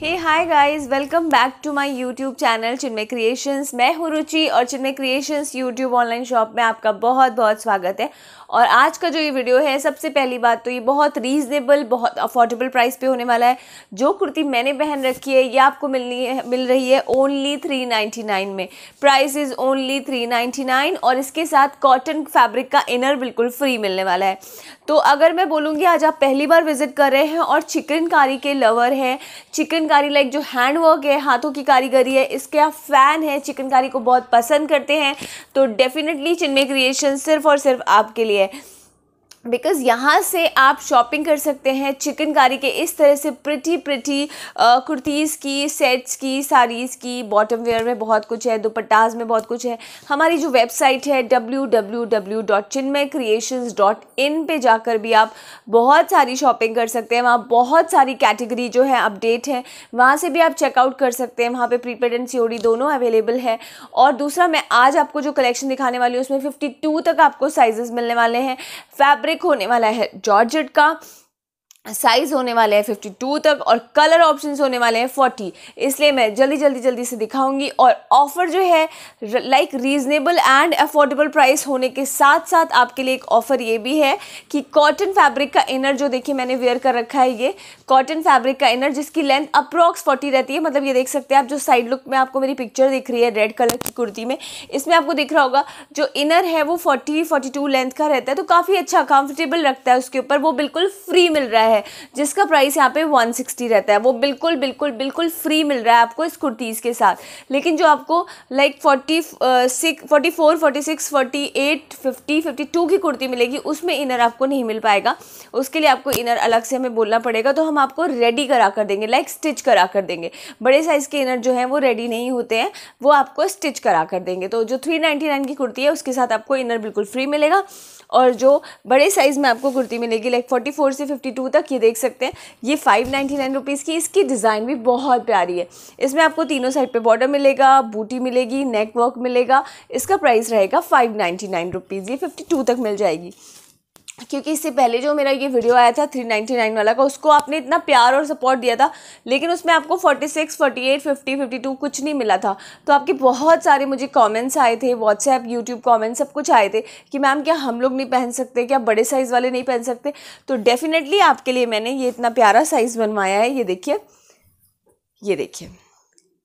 hey hi guys welcome back to my YouTube channel Chinmay creations मैं हूँ रुचि और Chinmay creations YouTube online shop में आपका बहुत बहुत स्वागत है और आज का जो ये वीडियो है सबसे पहली बात तो ये बहुत रीजनेबल बहुत अफोर्डेबल प्राइस पे होने वाला है जो कुर्ती मैंने पहन रखी है ये आपको मिलनी है मिल रही है ओनली थ्री में प्राइस इज़ ओनली थ्री और इसके साथ कॉटन फैब्रिक का इनर बिल्कुल फ्री मिलने वाला है तो अगर मैं बोलूँगी आज आप पहली बार विजिट कर रहे हैं और चिकनकारी के लवर हैं चिकन चिकनकारी लाइक जो हैंड वर्क है हाथों की कारीगरी है इसके आप फ़ैन हैं चिकनकारी को बहुत पसंद करते हैं तो डेफिनेटली चिनमे क्रिएशन सिर्फ और सिर्फ आपके लिए बिकॉज़ यहाँ से आप शॉपिंग कर सकते हैं चिकनकारी के इस तरह से प्रिटी प्रिटी कुर्तीज़ की सेट्स की साड़ीज़ की बॉटम वेयर में बहुत कुछ है दुपट्टाज में बहुत कुछ है हमारी जो वेबसाइट है W W W dot Chinmay creation dot in पर जाकर भी आप बहुत सारी शॉपिंग कर सकते हैं वहाँ बहुत सारी कैटेगरी जो है अपडेट है वहाँ से भी आप चेकआउट कर सकते हैं वहाँ पर प्रीपेड एंड सीओडी दोनों अवेलेबल है और दूसरा मैं आज आपको जो कलेक्शन दिखाने वाली हूँ उसमें फिफ्टी तक आपको साइजेस मिलने वाले हैं फैब्रिक होने वाला है जॉर्ज का साइज़ होने वाले हैं 52 तक और कलर ऑप्शंस होने वाले हैं 40 इसलिए मैं जल्दी जल्दी जल्दी से दिखाऊंगी और ऑफ़र जो है like reasonable and affordable price होने के साथ साथ आपके लिए एक ऑफ़र ये भी है कि कॉटन फैब्रिक का इनर जो देखिए मैंने वेयर कर रखा है ये कॉटन फैब्रिक का इनर जिसकी लेंथ अप्रॉक्स फोर्टी रहती है मतलब ये देख सकते हैं आप जो साइड लुक में आपको मेरी पिक्चर दिख रही है रेड कलर की कुर्ती में इसमें आपको दिख रहा होगा जो इनर है वो फोर्टी फोर्टी लेंथ का रहता है तो काफ़ी अच्छा कंफर्टेबल रखता है उसके ऊपर वो बिल्कुल फ्री मिल रहा है है जिसका प्राइस यहाँ पे 160 रहता है वो बिल्कुल बिल्कुल बिल्कुल फ्री मिल रहा है आपको इस कुर्तीज़ के साथ लेकिन जो आपको like forty six forty four forty six forty eight fifty fifty two की कुर्ती मिलेगी उसमें इनर आपको नहीं मिल पाएगा उसके लिए आपको इनर अलग से हमें बोलना पड़ेगा तो हम आपको रेडी करा कर देंगे लाइक स्टिच करा कर देंगे बड़े साइज़ के इनर जो हैं वो रेडी नहीं होते हैं वो आपको स्टिच करा कर देंगे तो जो थ्री नाइन की कुर्ती है उसके साथ आपको इनर बिल्कुल फ्री मिलेगा और जो बड़े साइज़ में आपको कुर्ती मिलेगी लाइक 44 से 52 तक ये देख सकते हैं ये फाइव नाइन्टी की इसकी डिज़ाइन भी बहुत प्यारी है इसमें आपको तीनों साइड पे बॉर्डर मिलेगा बूटी मिलेगी नेक वर्क मिलेगा इसका प्राइस रहेगा फाइव नाइन्टी ये फिफ्टी तक मिल जाएगी क्योंकि इससे पहले जो मेरा ये वीडियो आया था 399 वाला का उसको आपने इतना प्यार और सपोर्ट दिया था लेकिन उसमें आपको 46, 48, 50, 52 कुछ नहीं मिला था तो आपके बहुत सारे मुझे कमेंट्स आए थे व्हाट्सएप यूट्यूब कमेंट्स सब कुछ आए थे कि मैम क्या हम लोग नहीं पहन सकते क्या बड़े साइज़ वाले नहीं पहन सकते तो डेफ़िनेटली आपके लिए मैंने ये इतना प्यारा साइज़ बनवाया है ये देखिए ये देखिए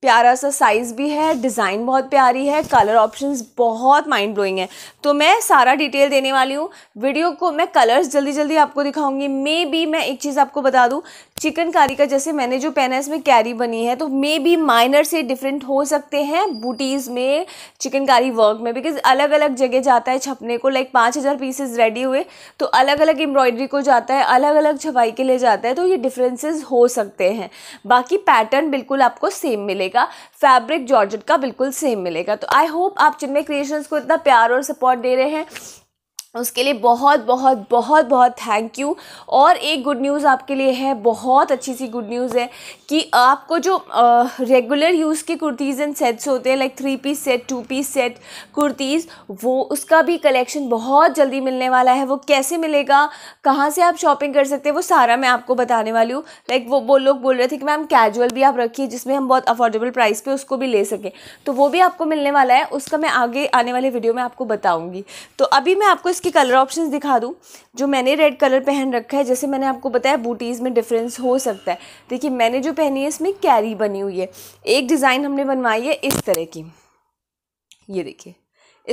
प्यारा सा साइज़ भी है डिज़ाइन बहुत प्यारी है कलर ऑप्शंस बहुत माइंड ब्लोइंग है तो मैं सारा डिटेल देने वाली हूँ वीडियो को मैं कलर्स जल्दी जल्दी आपको दिखाऊंगी मे बी मैं एक चीज़ आपको बता दूँ चिकनकारी का जैसे मैंने जो पहना है इसमें कैरी बनी है तो मे बी माइनर से डिफरेंट हो सकते हैं बूटीज़ में चिकनकारी वर्क में बिकॉज अलग अलग जगह जाता है छपने को लाइक पाँच हज़ार पीसेज रेडी हुए तो अलग अलग एम्ब्रॉयडरी को जाता है अलग अलग छपाई के लिए जाता है तो ये डिफरेंसेस हो सकते हैं बाकी पैटर्न बिल्कुल आपको सेम मिलेगा फैब्रिक जॉर्जेट का बिल्कुल सेम मिलेगा तो आई होप आप चिन्मय क्रिएशंस को इतना प्यार और सपोर्ट दे रहे हैं उसके लिए बहुत बहुत बहुत बहुत थैंक यू और एक गुड न्यूज़ आपके लिए है बहुत अच्छी सी गुड न्यूज़ है कि आपको जो रेगुलर यूज़ के कुर्तीज़ एंड सेट्स होते हैं like three piece set two piece set kurtis वो उसका भी कलेक्शन बहुत जल्दी मिलने वाला है वो कैसे मिलेगा कहाँ से आप शॉपिंग कर सकते हैं वो सारा मैं आपको बताने वाली हूँ लाइक वो वो लोग बोल रहे थे कि मैम कैजुअल भी आप रखिए जिसमें हम बहुत अफोर्डेबल प्राइस पर उसको भी ले सकें तो वो भी आपको मिलने वाला है उसका मैं आगे आने वाले वीडियो में आपको बताऊँगी तो अभी मैं आपको इसके कलर ऑप्शंस दिखा दूँ जो मैंने रेड कलर पहन रखा है जैसे मैंने आपको बताया बूटीज़ में डिफरेंस हो सकता है देखिए मैंने जो पहनी है इसमें कैरी बनी हुई है एक डिज़ाइन हमने बनवाई है इस तरह की ये देखिए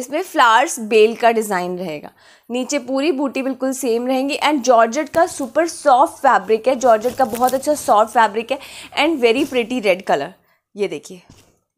इसमें फ्लावर्स बेल का डिज़ाइन रहेगा नीचे पूरी बूटी बिल्कुल सेम रहेंगी एंड जॉर्जेट का सुपर सॉफ्ट फैब्रिक है जॉर्जेट का बहुत अच्छा सॉफ्ट फैब्रिक है and very pretty red colour ये देखिए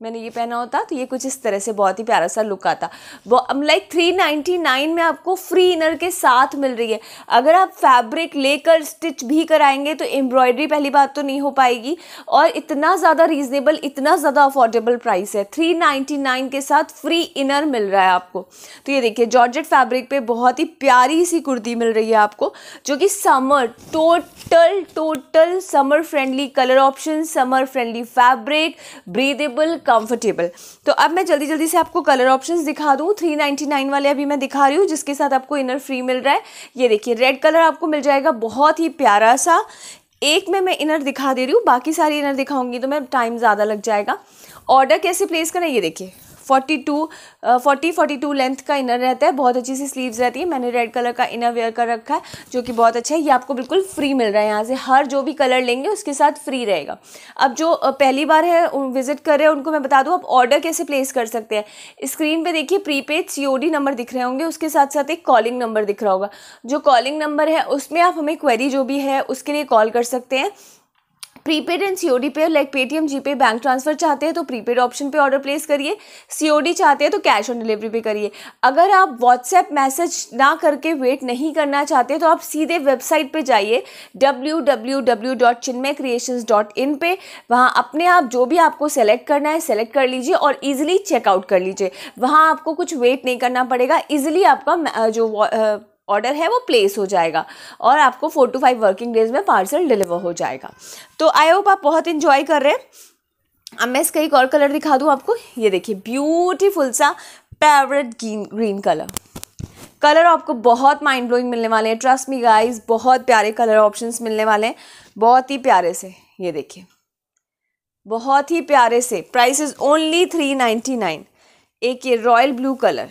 मैंने ये पहना होता तो ये कुछ इस तरह से बहुत ही प्यारा सा लुक आता वो लाइक थ्री नाइन्टी नाइन में आपको फ्री इनर के साथ मिल रही है अगर आप फैब्रिक लेकर स्टिच भी कराएंगे तो एम्ब्रॉयडरी पहली बात तो नहीं हो पाएगी और इतना ज़्यादा रीजनेबल इतना ज़्यादा अफोर्डेबल प्राइस है थ्री नाइन्टी नाइन के साथ फ्री इनर मिल रहा है आपको तो ये देखिए जॉर्जेट फैब्रिक पर बहुत ही प्यारी सी कुर्ती मिल रही है आपको जो कि summer total total summer friendly colour option summer friendly fabric breathable comfortable तो अब मैं जल्दी जल्दी से आपको कलर ऑप्शंस दिखा दूँ 399 वाले अभी मैं दिखा रही हूँ जिसके साथ आपको इनर फ्री मिल रहा है ये देखिए रेड कलर आपको मिल जाएगा बहुत ही प्यारा सा एक में मैं इनर दिखा दे रही हूँ बाकी सारी इनर दिखाऊंगी तो मैं टाइम ज़्यादा लग जाएगा ऑर्डर कैसे प्लेस करें ये देखिए forty two forty forty two length का इनर रहता है बहुत अच्छी सी स्लीव्स रहती है मैंने रेड कलर का इनर वेयर कर रखा है जो कि बहुत अच्छा है ये आपको बिल्कुल फ्री मिल रहा है यहाँ से हर जो भी कलर लेंगे उसके साथ फ्री रहेगा अब जो पहली बार है विजिट कर रहे हैं उनको मैं बता दूँ आप ऑर्डर कैसे प्लेस कर सकते हैं स्क्रीन पर देखिए प्रीपेड सी नंबर दिख रहे होंगे उसके साथ साथ एक कॉलिंग नंबर दिख रहा होगा जो कॉलिंग नंबर है उसमें आप हमें क्वेरी जो भी है उसके लिए कॉल कर सकते हैं प्रीपेड एंड सी डी पे like Paytm G pay bank transfer चाहते हैं तो प्रीपेड ऑप्शन पे ऑर्डर प्लेस करिए सी डी चाहते हैं तो कैश ऑन डिलीवरी पे करिए अगर आप व्हाट्सएप मैसेज ना करके वेट नहीं करना चाहते तो आप सीधे वेबसाइट पे जाइए W W W dot Chinmay creation dot in पे वहाँ अपने आप जो भी आपको सेलेक्ट करना है सेलेक्ट कर लीजिए और ईजिली चेकआउट कर लीजिए वहाँ आपको कुछ वेट नहीं करना पड़ेगा ईजिली आपका जो ऑर्डर है वो प्लेस हो जाएगा और आपको four two five working days में पार्सल डिलीवर हो जाएगा तो आई होप आप बहुत इन्जॉय कर रहे हैं अब मैं इसका एक और कलर दिखा दूँ आपको ये देखिए ब्यूटीफुल सा parrot green green colour colour आपको बहुत माइंड ब्लोइंग मिलने वाले हैं ट्रस्ट मी गाइस बहुत प्यारे कलर ऑप्शंस मिलने वाले हैं बहुत ही प्यारे से ये देखिए बहुत ही प्यारे से price is only three ninety nine एक ये रॉयल ब्लू कलर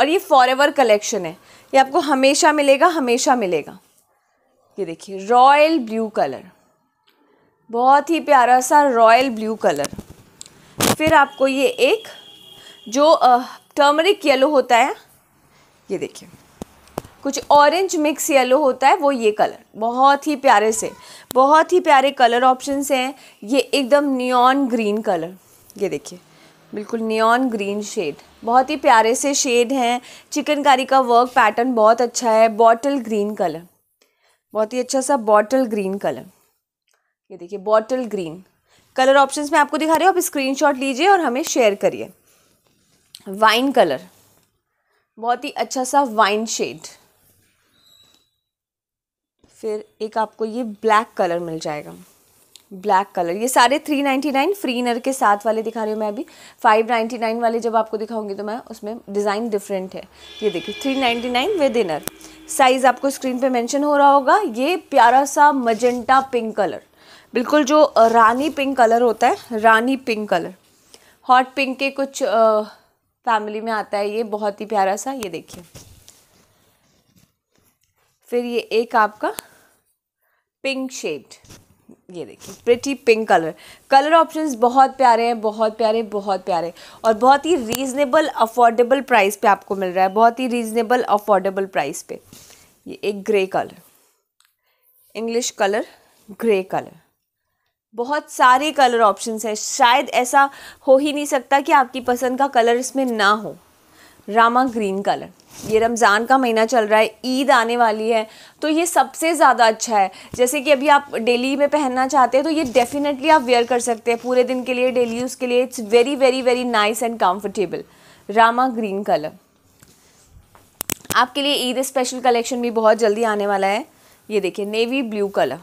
और ये फॉर एवर कलेक्शन है ये आपको हमेशा मिलेगा हमेशा मिलेगा ये देखिए रॉयल ब्लू कलर बहुत ही प्यारा सा रॉयल ब्लू कलर फिर आपको ये एक जो टर्मरिक येलो होता है ये देखिए कुछ ऑरेंज मिक्स येलो होता है वो ये कलर बहुत ही प्यारे से बहुत ही प्यारे कलर ऑप्शंस हैं ये एकदम नियॉन ग्रीन कलर ये देखिए बिल्कुल नियॉन ग्रीन शेड बहुत ही प्यारे से शेड हैं चिकनकारी का वर्क पैटर्न बहुत अच्छा है बॉटल ग्रीन कलर बहुत ही अच्छा सा बॉटल ग्रीन कलर ये देखिए बॉटल ग्रीन कलर ऑप्शंस मैं आपको दिखा रही हूँ आप स्क्रीनशॉट लीजिए और हमें शेयर करिए वाइन कलर बहुत ही अच्छा सा वाइन शेड फिर एक आपको ये ब्लैक कलर मिल जाएगा ब्लैक कलर ये सारे थ्री नाइन फ्री इनर के साथ वाले दिखा रही हूँ मैं अभी नाइन वाले जब आपको दिखाऊंगी तो मैं उसमें डिज़ाइन डिफरेंट है ये देखिए नाइन विद इनर साइज़ आपको स्क्रीन पे मेंशन हो रहा होगा ये प्यारा सा मजेंटा पिंक कलर बिल्कुल जो रानी पिंक कलर होता है rani pink colour hot pink के कुछ फैमिली में आता है ये बहुत ही प्यारा सा ये देखिए फिर ये एक आपका पिंक शेड ये देखिए pretty pink colour colour options बहुत प्यारे हैं बहुत प्यारे बहुत प्यारे और बहुत ही रीज़नेबल अफोर्डेबल प्राइस पे आपको मिल रहा है बहुत ही रीज़नेबल अफोर्डेबल प्राइस पे ये एक grey colour English colour grey colour बहुत सारे कलर ऑप्शंस हैं शायद ऐसा हो ही नहीं सकता कि आपकी पसंद का कलर इसमें ना हो रामा ग्रीन कलर ये रमज़ान का महीना चल रहा है ईद आने वाली है तो ये सबसे ज़्यादा अच्छा है जैसे कि अभी आप डेली में पहनना चाहते हैं तो ये डेफिनेटली आप वेयर कर सकते हैं पूरे दिन के लिए डेली यूज़ के लिए it's very very very nice and comfortable rama green colour आपके लिए ईद स्पेशल कलेक्शन भी बहुत जल्दी आने वाला है ये देखिए नेवी ब्लू कलर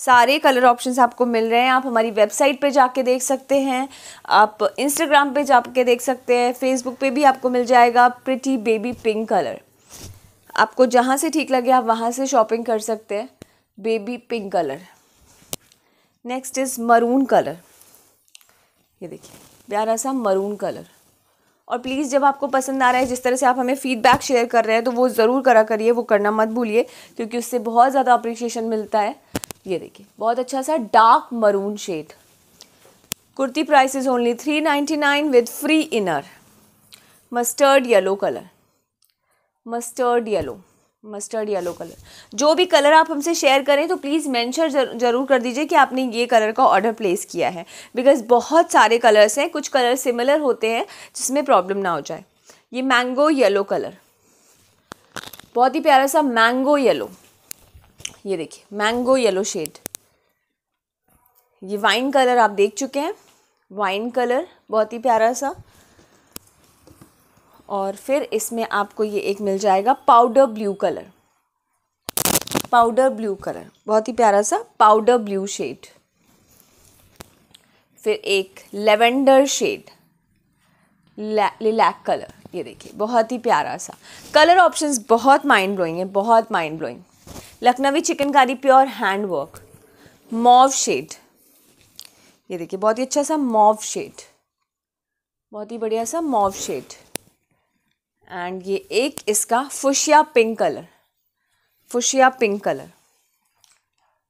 सारे कलर ऑप्शंस आपको मिल रहे हैं आप हमारी वेबसाइट पे जाके देख सकते हैं आप इंस्टाग्राम पे जाके देख सकते हैं फेसबुक पे भी आपको मिल जाएगा प्रिटी बेबी पिंक कलर आपको जहाँ से ठीक लगे आप वहाँ से शॉपिंग कर सकते हैं baby pink colour next is maroon colour ये देखिए प्यारा सा मरून कलर और प्लीज़ जब आपको पसंद आ रहा है जिस तरह से आप हमें फीडबैक शेयर कर रहे हैं तो वो ज़रूर करा करिए वो करना मत भूलिए क्योंकि उससे बहुत ज़्यादा अप्रिशिएशन मिलता है ये देखिए बहुत अच्छा सा dark maroon shade kurti price is only three ninety nine with free inner mustard yellow colour mustard yellow mustard yellow colour जो भी कलर आप हमसे शेयर करें तो प्लीज़ मेंशन ज़रूर कर दीजिए कि आपने ये कलर का ऑर्डर प्लेस किया है बिकॉज़ बहुत सारे कलर्स हैं कुछ कलर सिमिलर होते हैं जिसमें प्रॉब्लम ना हो जाए ये मैंगो येलो कलर बहुत ही प्यारा सा मैंगो येलो ये देखिए मैंगो येलो शेड ये वाइन कलर आप देख चुके हैं वाइन कलर बहुत ही प्यारा सा और फिर इसमें आपको ये एक मिल जाएगा powder blue colour powder blue colour बहुत ही प्यारा सा पाउडर ब्लू शेड फिर एक लेवेंडर शेड लिलैक कलर ये देखिए बहुत ही प्यारा सा कलर ऑप्शंस बहुत माइंड ब्लोइंग है बहुत mind blowing Lucknowi chikankari pure hand work mauve shade ये देखिए बहुत ही अच्छा सा मॉव शेड बहुत ही बढ़िया सा मॉव शेड एंड ये एक इसका fuchsia pink colour fuchsia pink colour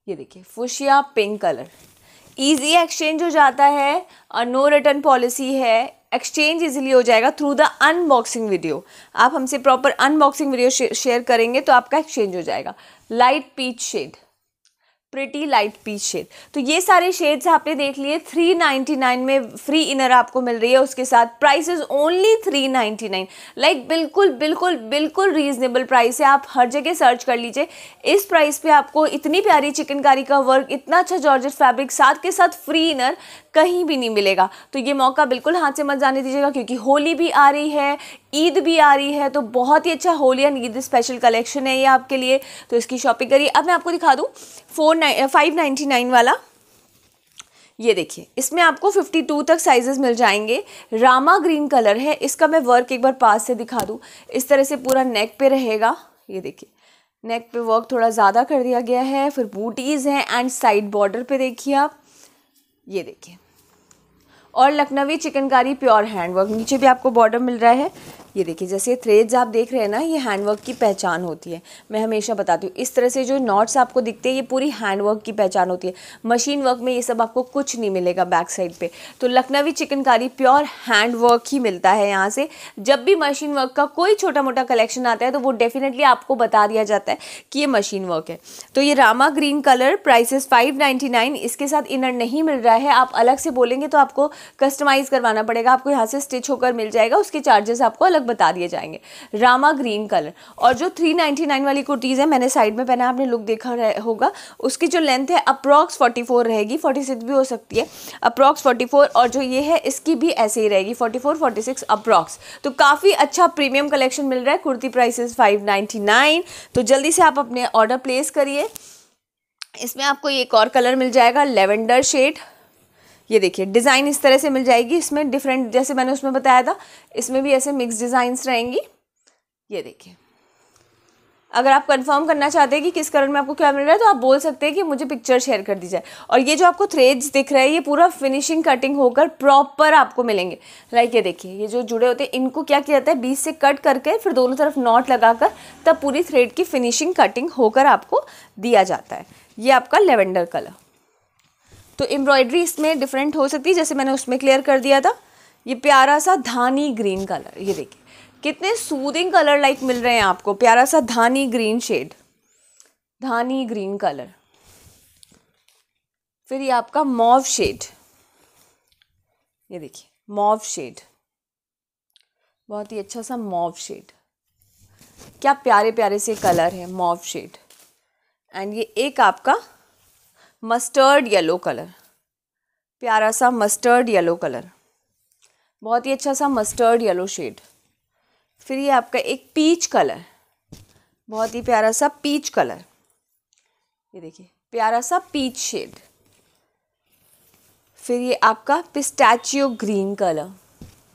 ये देखिए fuchsia pink colour easy exchange हो जाता है और नो रिटर्न पॉलिसी है एक्सचेंज इजीली हो जाएगा थ्रू द अनबॉक्सिंग वीडियो आप हमसे प्रॉपर अनबॉक्सिंग वीडियो शेयर करेंगे तो आपका एक्सचेंज हो जाएगा light peach shade pretty light peach shade तो ये सारे शेड्स आपने देख लिए 399 में फ्री इनर आपको मिल रही है उसके साथ price is only 399 like like, बिल्कुल बिल्कुल बिल्कुल रीजनेबल प्राइस है आप हर जगह सर्च कर लीजिए इस प्राइस पे आपको इतनी प्यारी चिकनकारी का वर्क इतना अच्छा जॉर्जेट फैब्रिक साथ के साथ फ्री इनर कहीं भी नहीं मिलेगा तो ये मौका बिल्कुल हाथ से मत जाने दीजिएगा क्योंकि होली भी आ रही है ईद भी आ रही है तो बहुत ही अच्छा Holi and Eid special collection है ये आपके लिए तो इसकी शॉपिंग करिए अब मैं आपको दिखा दूँ four nine five ninety nine वाला ये देखिए इसमें आपको 52 तक साइजेस मिल जाएंगे रामा ग्रीन कलर है इसका मैं वर्क एक बार पास से दिखा दूँ इस तरह से पूरा नेक पे रहेगा ये देखिए नेक पे वर्क थोड़ा ज़्यादा कर दिया गया है फिर बूटीज़ हैं एंड साइड बॉर्डर पे देखिए आप ये देखिए और लखनवी चिकनकारी प्योर हैंडवर्क नीचे भी आपको बॉर्डर मिल रहा है ये देखिए जैसे थ्रेड्स आप देख रहे हैं ना ये हैंडवर्क की पहचान होती है मैं हमेशा बताती हूँ इस तरह से जो नॉट्स आपको दिखते हैं ये पूरी हैंडवर्क की पहचान होती है मशीन वर्क में ये सब आपको कुछ नहीं मिलेगा बैक साइड पे तो लखनवी चिकनकारी प्योर हैंडवर्क ही मिलता है यहाँ से जब भी मशीन वर्क का कोई छोटा मोटा कलेक्शन आता है तो वो डेफिनेटली आपको बता दिया जाता है कि ये मशीन वर्क है तो ये rama green colour prices five इसके साथ इनर नहीं मिल रहा है आप अलग से बोलेंगे तो आपको कस्टमाइज़ करवाना पड़ेगा आपको यहाँ से स्टिच होकर मिल जाएगा उसके चार्जेस आपको अलग बता दिए जाएंगे रामा ग्रीन कलर और जो थ्री नाइन्टी नाइन वाली कुर्तीज़ है मैंने साइड में पहना आपने लुक देखा होगा उसकी जो लेंथ है अप्रॉक्स फोर्टी फोर रहेगी फोर्टी सिक्स भी हो सकती है अप्रॉक्स फोर्टी फोर और जो ये है इसकी भी ऐसे ही रहेगी forty four forty six approx तो काफ़ी अच्छा प्रीमियम कलेक्शन मिल रहा है kurti price five ninety nine तो जल्दी से आप अपने ऑर्डर प्लेस करिए इसमें आपको एक और कलर मिल जाएगा लेवेंडर शेड ये देखिए डिज़ाइन इस तरह से मिल जाएगी इसमें डिफरेंट जैसे मैंने उसमें बताया था इसमें भी ऐसे मिक्स डिज़ाइंस रहेंगी ये देखिए अगर आप कंफर्म करना चाहते हैं कि किस कलर में आपको क्या मिल रहा है तो आप बोल सकते हैं कि मुझे पिक्चर शेयर कर दी जाए और ये जो आपको थ्रेड्स दिख रहे हैं ये पूरा फिनिशिंग कटिंग होकर प्रॉपर आपको मिलेंगे लाइक ये देखिए ये जो जुड़े होते हैं इनको क्या किया जाता है बीच से कट करके फिर दोनों तरफ नॉट लगाकर तब पूरी थ्रेड की फिनिशिंग कटिंग होकर आपको दिया जाता है ये आपका लेवेंडर कलर तो एम्ब्रॉयडरी इसमें डिफरेंट हो सकती है जैसे मैंने उसमें क्लियर कर दिया था ये प्यारा सा धानी ग्रीन कलर ये देखिए कितने सूदिंग कलर लाइक मिल रहे हैं आपको प्यारा सा dhani green shade dhani green colour फिर ये आपका मॉव शेड ये देखिए मॉव शेड बहुत ही अच्छा सा मॉव शेड क्या प्यारे प्यारे से कलर है मॉव शेड एंड ये एक आपका मस्टर्ड येलो कलर प्यारा सा मस्टर्ड येलो कलर बहुत ही अच्छा सा मस्टर्ड येलो शेड फिर ये आपका एक पीच कलर बहुत ही प्यारा सा पीच कलर ये देखिए प्यारा सा पीच शेड फिर ये आपका पिस्टैचियो ग्रीन कलर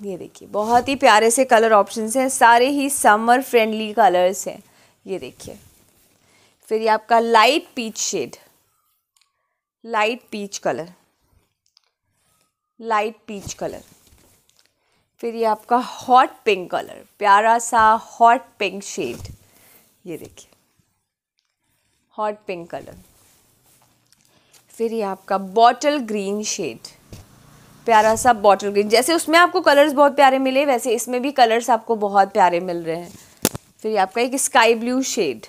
ये देखिए बहुत ही प्यारे से कलर ऑप्शंस हैं सारे ही समर फ्रेंडली कलर्स हैं ये देखिए फिर ये आपका light peach shade light peach colour light peach colour फिर ये आपका हॉट पिंक कलर प्यारा सा हॉट पिंक शेड ये देखिए हॉट पिंक कलर फिर ये आपका बॉटल ग्रीन शेड प्यारा सा बॉटल ग्रीन जैसे उसमें आपको कलर्स बहुत प्यारे मिले वैसे इसमें भी कलर्स आपको बहुत प्यारे मिल रहे हैं फिर ये आपका एक sky blue shade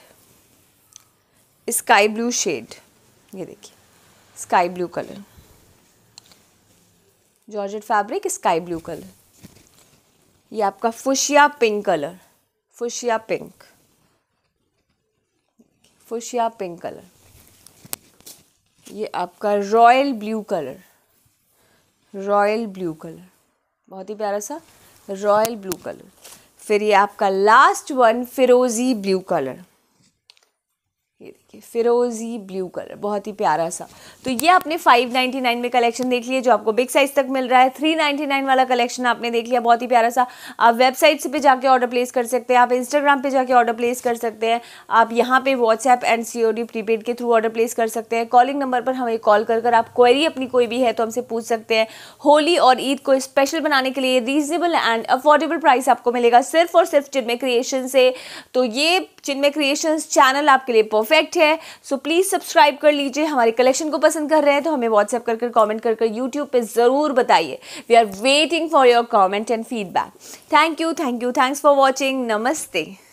sky blue shade ये देखिए sky blue colour georgette fabric sky blue colour ये आपका fuchsia pink colour fuchsia pink fuchsia pink colour ये आपका royal blue colour royal blue colour बहुत ही प्यारा सा रॉयल ब्लू कलर फिर ये आपका last one firozi blue colour ये ओके फिरोजी ब्लू कलर बहुत ही प्यारा सा तो ये आपने 599 में कलेक्शन देख लिया जो आपको बिग साइज तक मिल रहा है 399 वाला कलेक्शन आपने देख लिया बहुत ही प्यारा सा आप वेबसाइट पे जाके ऑर्डर प्लेस कर सकते हैं आप इंस्टाग्राम पे जाके ऑर्डर प्लेस कर सकते हैं आप यहाँ पे WhatsApp and C O D prepaid के थ्रू ऑर्डर प्लेस कर सकते हैं कॉलिंग नंबर पर हमें कॉल कर कर आप क्वेरी अपनी कोई भी है तो हमसे पूछ सकते हैं होली और ईद को स्पेशल बनाने के लिए रीजनेबल एंड अफोर्डेबल प्राइस आपको मिलेगा सिर्फ और सिर्फ चिन्मय क्रिएशन से तो ये चिन्मय क्रिएशन चैनल आपके लिए परफेक्ट है है सो प्लीज़ सब्सक्राइब कर लीजिए हमारे कलेक्शन को पसंद कर रहे हैं तो हमें व्हाट्सएप कर कर कॉमेंट कर कर यूट्यूब पर ज़रूर बताइए we are waiting for your comment and feedback thank you thank you thanks for watching नमस्ते